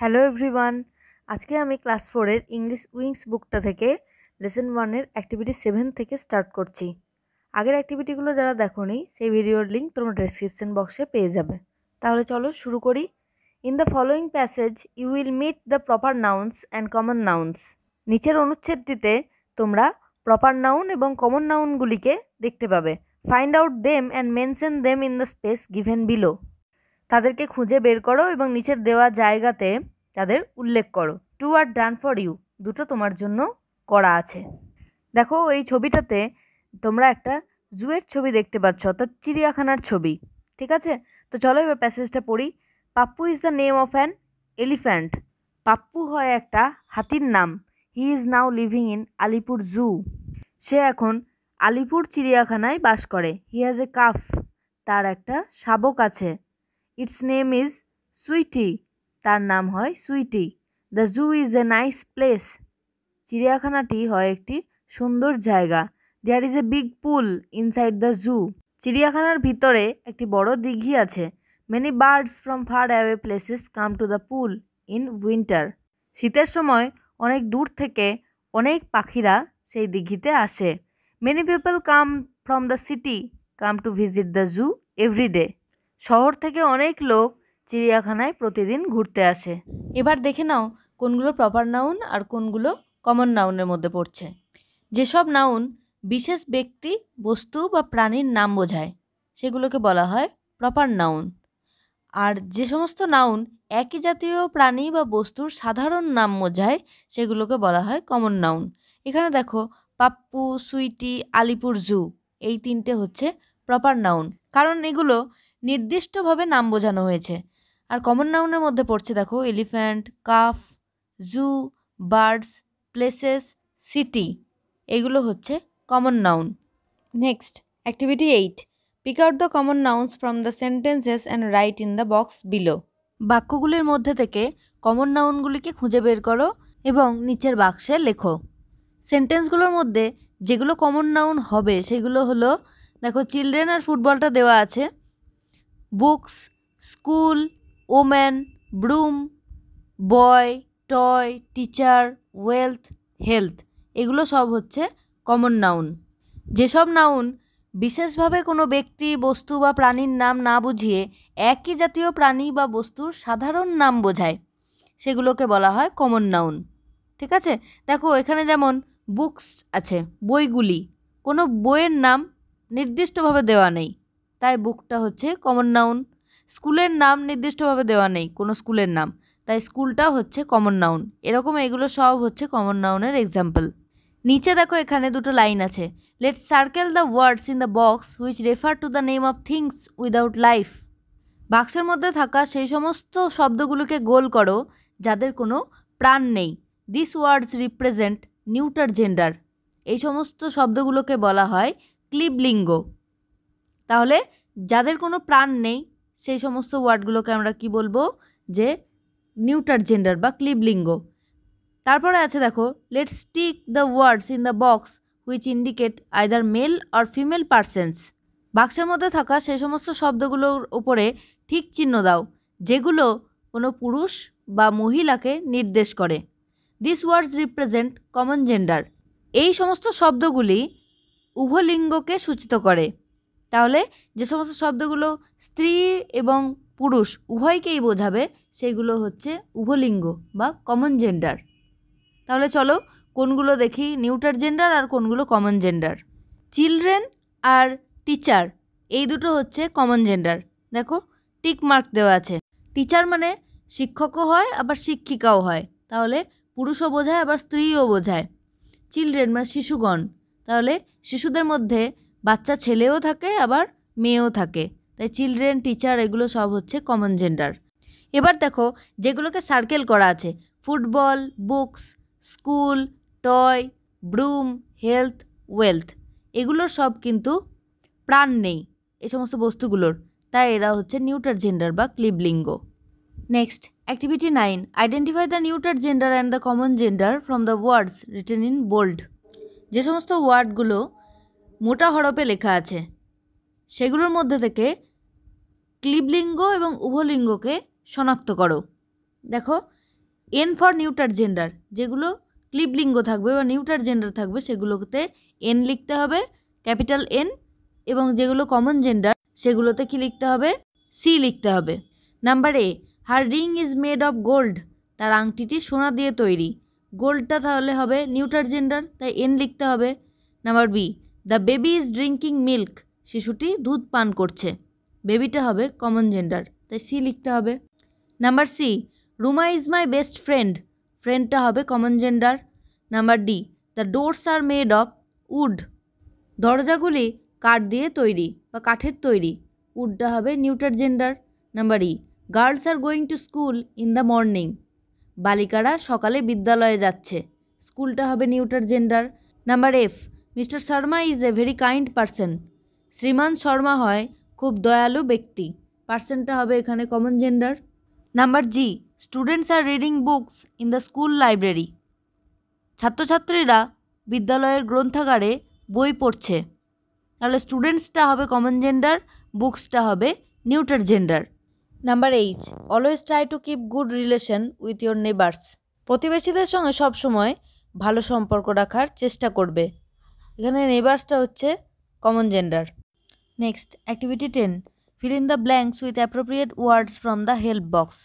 hello everyone আজকে আমি class ফোরের ইংলিশ উইংস বুকটা থেকে লেসন ওয়ানের অ্যাক্টিভিটি সেভেন থেকে স্টার্ট করছি আগের অ্যাক্টিভিটিগুলো যারা দেখোনি সেই ভিডিওর লিঙ্ক তোমরা ডেসক্রিপশন বক্সে পেয়ে যাবে তাহলে চলো শুরু করি in the following passage you will meet the proper nouns and common nouns নিচের অনুচ্ছেদটিতে তোমরা প্রপার নাউন এবং কমন নাউনগুলিকে দেখতে পাবে find out them and mention them in the space given below তাদেরকে খুঁজে বের করো এবং নিচের দেওয়া জায়গাতে তাদের উল্লেখ করো two are done for you দুটো তোমার জন্য করা আছে দেখো এই ছবিটাতে তোমরা একটা জুয়ের ছবি দেখতে পাচ্ছ অর্থাৎ চিড়িয়াখানার ছবি ঠিক আছে তো চলো এবার প্যাসেজটা পড়ি Pappu is the name of an elephant Pappu হয় একটা হাতির নাম he is now living in Alipur zoo সে এখন আলিপুর চিড়িয়াখানায় বাস করে হি হ্যাজ এ কাফ তার একটা শাবক আছে ইটস নেম ইজ সুইটি তার নাম হয় Sweetie the zoo is a nice place চিড়িয়াখানাটি হয় একটি সুন্দর জায়গা there is a big pool inside the zoo চিড়িয়াখানার ভিতরে একটি বড় দিঘি আছে many birds from far away places come to the pool in winter শীতের সময় অনেক দূর থেকে অনেক পাখিরা সেই দিঘিতে আসে many people come from the city come to visit the zoo everyday শহর থেকে অনেক লোক চিড়িয়াখানায় প্রতিদিন ঘুরতে আসে এবার দেখে নাও কোনগুলো প্রপার নাউন আর কোনগুলো কমন নাউনের মধ্যে পড়ছে যেসব নাউন বিশেষ ব্যক্তি বস্তু বা প্রাণীর নাম বোঝায় সেগুলোকে বলা হয় প্রপার নাউন আর যে সমস্ত নাউন একই জাতীয় প্রাণী বা বস্তুর সাধারণ নাম বোঝায় সেগুলোকে বলা হয় কমন নাউন এখানে দেখো পাপ্পু সুইটি আলিপুর জু এই তিনটে হচ্ছে প্রপার নাউন কারণ এগুলো নির্দিষ্টভাবে নাম বোঝানো হয়েছে আর কমন নাউনের মধ্যে পড়ছে দেখো elephant calf zoo birds places city এগুলো হচ্ছে common noun next activity eight pick out the common nouns from the sentences and write in the box below বাক্যগুলির মধ্যে থেকে কমন নাউনগুলিকে খুঁজে বের করো এবং নিচের বাক্সে লেখো সেন্টেন্সগুলোর মধ্যে যেগুলো কমন নাউন হবে সেগুলো হলো দেখো চিলড্রেন আর ফুটবলটা দেওয়া আছে books school woman broom boy toy teacher wealth health এগুলো সব হচ্ছে কমন নাউন যেসব নাউন বিশেষভাবে কোনো ব্যক্তি বস্তু বা প্রাণীর নাম না বুঝিয়ে একই জাতীয় প্রাণী বা বস্তুর সাধারণ নাম বোঝায় সেগুলোকে বলা হয় কমন নাউন ঠিক আছে দেখো এখানে যেমন বুকস আছে বইগুলি কোনো বইয়ের নাম নির্দিষ্টভাবে দেওয়া নেই তাই বুকটা হচ্ছে কমন নাউন স্কুলের নাম নির্দিষ্টভাবে দেওয়া নেই কোনো স্কুলের নাম তাই স্কুলটাও হচ্ছে কমন নাউন এরকম এগুলো সব হচ্ছে কমন নাউনের এক্সাম্পল নিচে দেখো এখানে দুটো লাইন আছে let circle the words in the box which refer to the name of things without life বাক্সের মধ্যে থাকা সেই সমস্ত শব্দগুলোকে গোল করো যাদের কোনো প্রাণ নেই this words represent neuter gender এই সমস্ত শব্দগুলোকে বলা হয় ক্লিবলিঙ্গ তাহলে যাদের কোনো প্রাণ নেই সেই সমস্ত ওয়ার্ডগুলোকে আমরা কি বলবো যে নিউটার জেন্ডার বা ক্লিবলিঙ্গ তারপরে আছে দেখো let stick the words in the box which indicate either male or female persons বাক্সের মধ্যে থাকা সেই সমস্ত শব্দগুলোর উপরে ঠিক চিহ্ন দাও যেগুলো কোনো পুরুষ বা মহিলাকে নির্দেশ করে this words represent common gender এই সমস্ত শব্দগুলি উভলিঙ্গকে সূচিত করে তাহলে যে সমস্ত শব্দগুলো স্ত্রী এবং পুরুষ উভয়কেই বোঝাবে সেগুলো হচ্ছে উভলিঙ্গ বা কমন জেন্ডার তাহলে চলো কোনগুলো দেখি নিউটার জেন্ডার আর কোনগুলো কমন জেন্ডার চিলড্রেন আর টিচার এই দুটো হচ্ছে কমন জেন্ডার দেখো টিক মার্ক দেওয়া আছে টিচার মানে শিক্ষকও হয় আবার শিক্ষিকাও হয় তাহলে পুরুষও বোঝায় আবার স্ত্রীও বোঝায় চিলড্রেন মানে শিশুগণ তাহলে শিশুদের মধ্যে বাচ্চা ছেলেও থাকে আবার মেয়েও থাকে তাই চিলড্রেন টিচার এগুলো সব হচ্ছে কমন জেন্ডার এবার দেখো যেগুলোকে সার্কেল করা আছে football books school toy broom health wealth এগুলোর সব কিন্তু প্রাণ নেই এ সমস্ত বস্তুগুলোর তাই এরা হচ্ছে নিউটার জেন্ডার বা ক্লিবলিঙ্গ next activity nine identify the neuter gender and the common gender from the words written in bold যে সমস্ত ওয়ার্ডগুলো মোটা হরপে লেখা আছে সেগুলোর মধ্যে থেকে ক্লিবলিঙ্গ এবং উভলিঙ্গকে শনাক্ত করো দেখো এন ফর নিউটার জেন্ডার যেগুলো ক্লিবলিঙ্গ থাকবে বা নিউটার জেন্ডার থাকবে সেগুলোতে এন লিখতে হবে ক্যাপিটাল এন এবং যেগুলো কমন জেন্ডার সেগুলোতে কি লিখতে হবে সি লিখতে হবে number A her ring is made of gold তার আংটিটি সোনা দিয়ে তৈরি গোল্ডটা তাহলে হবে নিউটার জেন্ডার তাই এন লিখতে হবে number B the baby is drinking milk শিশুটি দুধ পান করছে বেবিটা হবে কমন জেন্ডার তাই সি লিখতে হবে number C Ruma is my best friend ফ্রেন্ডটা হবে common gender number D the doors are made of wood দরজাগুলি কাঠ দিয়ে তৈরি বা কাঠের তৈরি উডটা হবে neuter gender number E girls are going to school in the morning বালিকারা সকালে বিদ্যালয়ে যাচ্ছে স্কুলটা হবে neuter gender number F mister Sharma is a very kind person Shriman Sharma হয় খুব দয়ালু ব্যক্তি পার্সনটা হবে এখানে common gender number G students are reading books in the school library ছাত্রছাত্রীরা বিদ্যালয়ের গ্রন্থাগারে বই পড়ছে তাহলে স্টুডেন্টসটা হবে কমন জেন্ডার বুকসটা হবে neuter gender number H always try to keep good relation with your neighbours প্রতিবেশীদের সঙ্গে সবসময় ভালো সম্পর্ক রাখার চেষ্টা করবে এখানে নেবার্সটা হচ্ছে common gender next activity ten fill in the blanks with appropriate words from the help box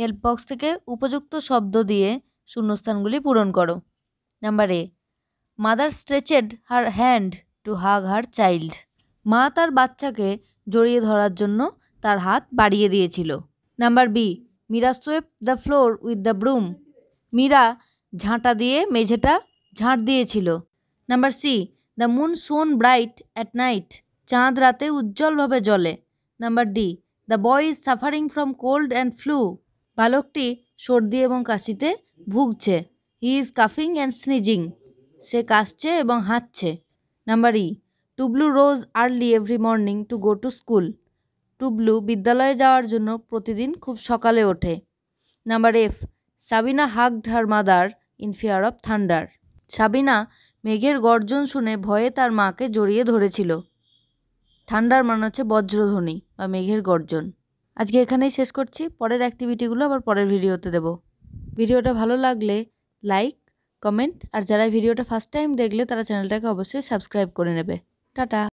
help box থেকে উপযুক্ত শব্দ দিয়ে শূন্যস্থানগুলি পূরণ করো number A mother stretched her hand to hug her child মা তার বাচ্চাকে জড়িয়ে ধরার জন্য তার হাত বাড়িয়ে দিয়েছিল number B Meera swept the floor with the broom Meera ঝাঁটা দিয়ে মেঝেটা ঝাঁট দিয়েছিল number C the moon shone bright at night চাঁদ রাতে উজ্জ্বলভাবে জ্বলে number D the boy is suffering from cold and flu বালকটি সর্দি এবং কাশিতে ভুগছে হি ইজ কাফিং অ্যান্ড স্নিজিং সে কাশছে এবং হাঁটছে number E Tublu rose early every morning to go to school Tublu বিদ্যালয়ে যাওয়ার জন্য প্রতিদিন খুব সকালে ওঠে number F Sabina hugged her mother in fear of thunder Sabina মেঘের গর্জন শুনে ভয়ে তার মাকে জড়িয়ে ধরেছিল ঠান্ডার মানে হচ্ছে বজ্রধ্বনি বা মেঘের গর্জন আজকে এখানেই শেষ করছি পরের অ্যাক্টিভিটিগুলো আবার পরের ভিডিওতে দেব ভিডিওটা ভালো লাগলে লাইক কমেন্ট আর যারা ভিডিওটা ফার্স্ট টাইম দেখলে তারা চ্যানেলটাকে অবশ্যই সাবস্ক্রাইব করে নেবে টাটা